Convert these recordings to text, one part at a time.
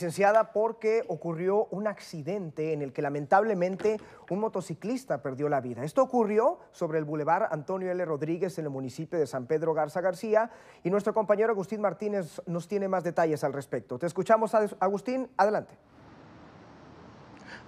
Licenciada, porque ocurrió un accidente en el que lamentablemente un motociclista perdió la vida. Esto ocurrió sobre el bulevar Antonio L. Rodríguez en el municipio de San Pedro Garza García y nuestro compañero Agustín Martínez nos tiene más detalles al respecto. Te escuchamos, Agustín, adelante.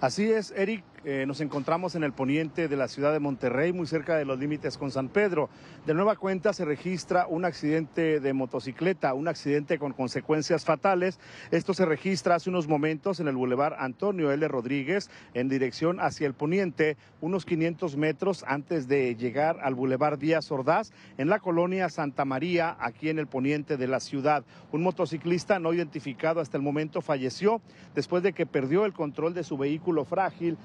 Así es, Eric, eh, nos encontramos en el poniente de la ciudad de Monterrey, muy cerca de los límites con San Pedro. De nueva cuenta se registra un accidente de motocicleta, un accidente con consecuencias fatales. Esto se registra hace unos momentos en el Boulevard Antonio L. Rodríguez, en dirección hacia el poniente, unos 500 metros antes de llegar al Boulevard Díaz Ordaz, en la colonia Santa María, aquí en el poniente de la ciudad. Un motociclista no identificado hasta el momento falleció después de que perdió el control de su vehículo frágil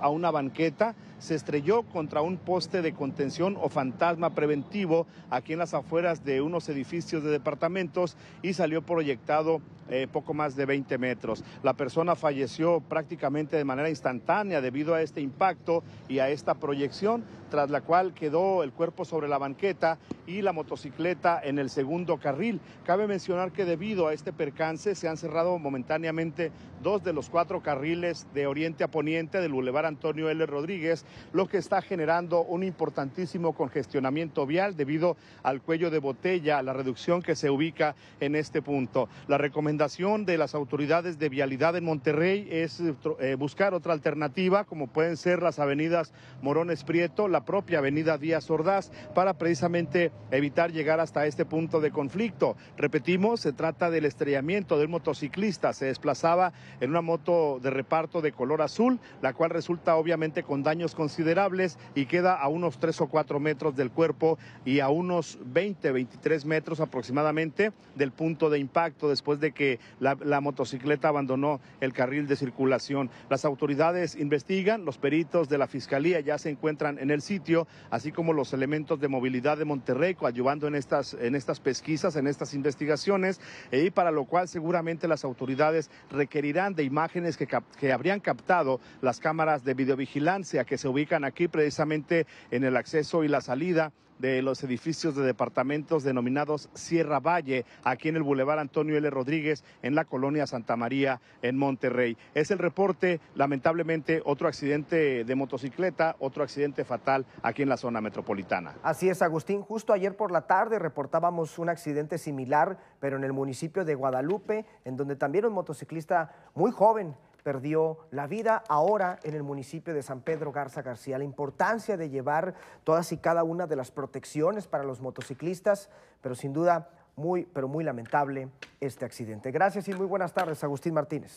a una banqueta, se estrelló contra un poste de contención o fantasma preventivo aquí en las afueras de unos edificios de departamentos y salió proyectado eh, poco más de 20 metros. La persona falleció prácticamente de manera instantánea debido a este impacto y a esta proyección, tras la cual quedó el cuerpo sobre la banqueta y la motocicleta en el segundo carril. Cabe mencionar que debido a este percance se han cerrado momentáneamente dos de los cuatro carriles de oriente a poniente del Boulevard Antonio L. Rodríguez, lo que está generando un importantísimo congestionamiento vial debido al cuello de botella, la reducción que se ubica en este punto. La recomendación de las autoridades de vialidad en Monterrey es eh, eh, buscar otra alternativa, como pueden ser las avenidas Morones Prieto, la propia avenida Díaz Ordaz, para precisamente evitar llegar hasta este punto de conflicto. Repetimos, se trata del estrellamiento del motociclista. Se desplazaba en una moto de reparto de color azul, la cual resulta obviamente con daños considerables y queda a unos 3 o 4 metros del cuerpo y a unos 20, 23 metros aproximadamente del punto de impacto después de que la, motocicleta abandonó el carril de circulación. Las autoridades investigan, los peritos de la Fiscalía ya se encuentran en el sitio, así como los elementos de movilidad de Monterrey ayudando en estas, en estas pesquisas, en estas investigaciones, eh, y para lo cual seguramente las autoridades requerirán de imágenes que habrían captado las cámaras cámaras de videovigilancia que se ubican aquí precisamente en el acceso y la salida de los edificios de departamentos denominados Sierra Valle, aquí en el Boulevard Antonio L. Rodríguez, en la colonia Santa María, en Monterrey. Es el reporte, lamentablemente, otro accidente de motocicleta, otro accidente fatal aquí en la zona metropolitana. Así es, Agustín. Justo ayer por la tarde reportábamos un accidente similar, pero en el municipio de Guadalupe, en donde también un motociclista muy joven perdió la vida ahora en el municipio de San Pedro Garza García. La importancia de llevar todas y cada una de las protecciones para los motociclistas, pero sin duda muy, pero muy lamentable este accidente. Gracias y muy buenas tardes, Agustín Martínez.